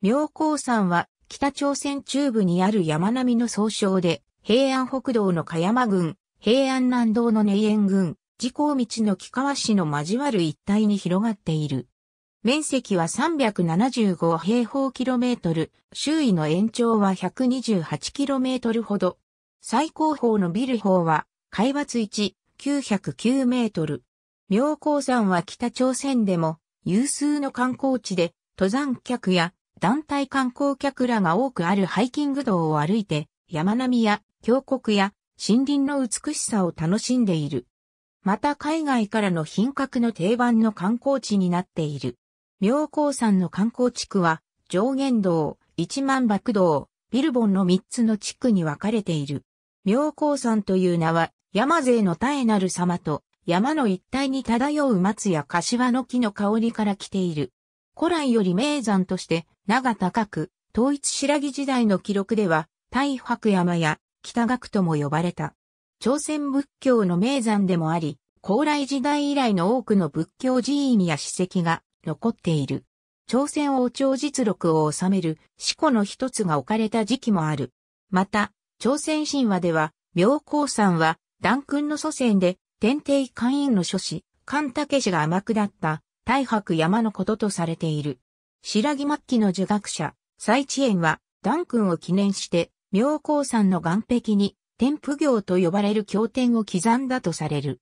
妙高山は北朝鮮中部にある山並みの総称で、平安北道の香山郡、平安南道の根園郡、自公道の木川市の交わる一帯に広がっている。面積は375平方キロメートル、周囲の延長は128キロメートルほど。最高峰のビル峰は、海抜1、909メートル。妙高山は北朝鮮でも有数の観光地で、登山客や団体観光客らが多くあるハイキング道を歩いて、山並みや峡谷や森林の美しさを楽しんでいる。また海外からの品格の定番の観光地になっている。妙高山の観光地区は、上限道、一万博道、ビルボンの3つの地区に分かれている。妙高山という名は、山勢の絶えなる様と、山の一帯に漂う松や柏の木の香りから来ている。古来より名山として名が高く、統一白木時代の記録では、大白山や北岳とも呼ばれた。朝鮮仏教の名山でもあり、高麗時代以来の多くの仏教寺院や史跡が残っている。朝鮮王朝実録を収める四庫の一つが置かれた時期もある。また、朝鮮神話では、妙高山は、断君の祖先で、天帝官員の諸子、関武氏が天下った大白山のこととされている。白木末期の儒学者、蔡知園は、ダン君を記念して、妙高山の岩壁に、天府行と呼ばれる経典を刻んだとされる。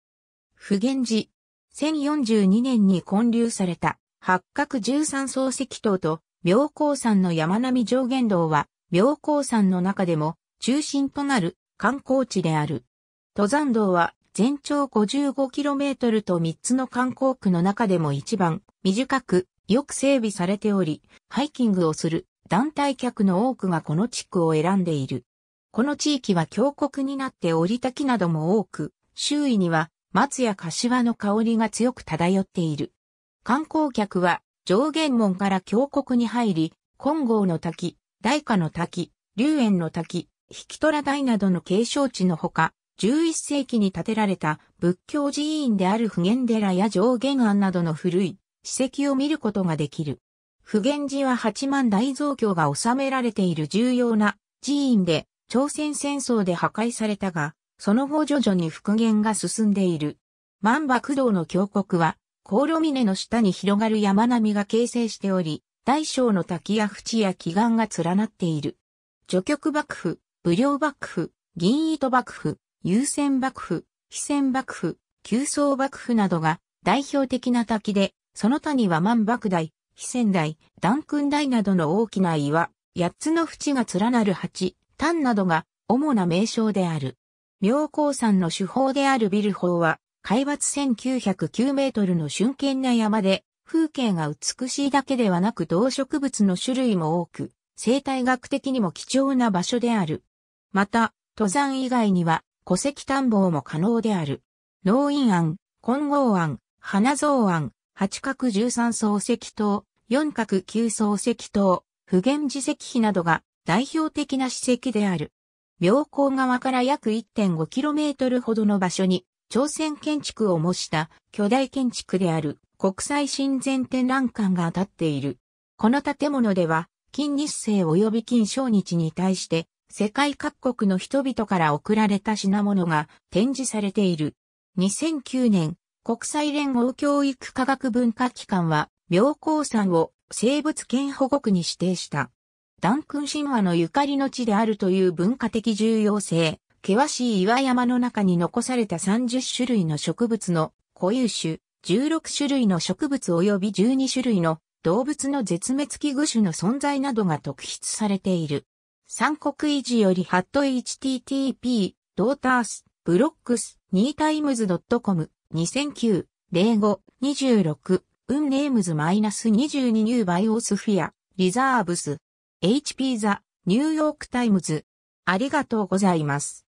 普賢寺、1042年に建立された、八角十三層石塔と、妙高山の山並上限道は、妙高山の中でも、中心となる観光地である。登山道は、全長 55km と3つの観光区の中でも一番短くよく整備されており、ハイキングをする団体客の多くがこの地区を選んでいる。この地域は峡谷になって降り滝なども多く、周囲には松や柏の香りが強く漂っている。観光客は上限門から峡谷に入り、金剛の滝、大下の滝、龍園の滝、引虎台などの継承地のほか、11世紀に建てられた仏教寺院である普賢寺や上玄庵などの古い史跡を見ることができる。普賢寺は八万大蔵経が収められている重要な寺院で、朝鮮戦争で破壊されたが、その後徐々に復元が進んでいる。万博堂の峡谷は、コ炉峰の下に広がる山並みが形成しており、大小の滝や淵や奇岩が連なっている。序曲幕府、武領幕府、銀糸幕府、優先幕府、非戦幕府、旧層幕府などが代表的な滝で、その他には万幕台、非線台、断訓台などの大きな岩、八つの淵が連なる鉢、丹などが主な名称である。妙高山の手法であるビル法は、海抜1909メートルの瞬間な山で、風景が美しいだけではなく動植物の種類も多く、生態学的にも貴重な場所である。また、登山以外には、戸籍探訪も可能である。農院案、混合案、花蔵案、八角十三層石塔、四角九層石塔、普賢寺石碑などが代表的な史跡である。妙高側から約 1.5km ほどの場所に朝鮮建築を模した巨大建築である国際親善展覧館が建っている。この建物では、金日成及び金正日に対して世界各国の人々から贈られた品物が展示されている。2009年、国際連合教育科学文化機関は、妙高山を生物圏保護区に指定した。ダンクン神話のゆかりの地であるという文化的重要性、険しい岩山の中に残された30種類の植物の固有種、16種類の植物及び12種類の動物の絶滅危惧種の存在などが特筆されている。三国維持よりハット http ドータースブロックスニータイムズ c o m 2009 05 26ウンネームズマイナス22ニューバイオスフィアリザーブス HP ザニューヨークタイムズありがとうございます。